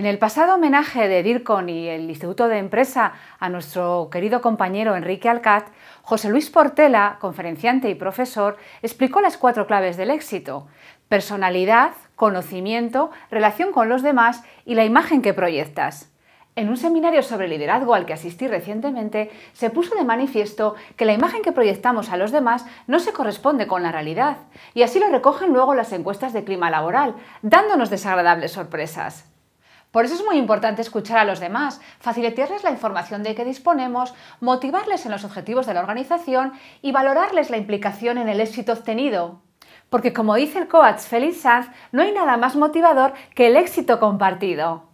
En el pasado homenaje de DIRCON y el Instituto de Empresa a nuestro querido compañero Enrique Alcat, José Luis Portela, conferenciante y profesor, explicó las cuatro claves del éxito. Personalidad, conocimiento, relación con los demás y la imagen que proyectas. En un seminario sobre liderazgo al que asistí recientemente, se puso de manifiesto que la imagen que proyectamos a los demás no se corresponde con la realidad, y así lo recogen luego las encuestas de clima laboral, dándonos desagradables sorpresas. Por eso es muy importante escuchar a los demás, facilitarles la información de que disponemos, motivarles en los objetivos de la organización y valorarles la implicación en el éxito obtenido. Porque como dice el coach Feliz Sanz, no hay nada más motivador que el éxito compartido.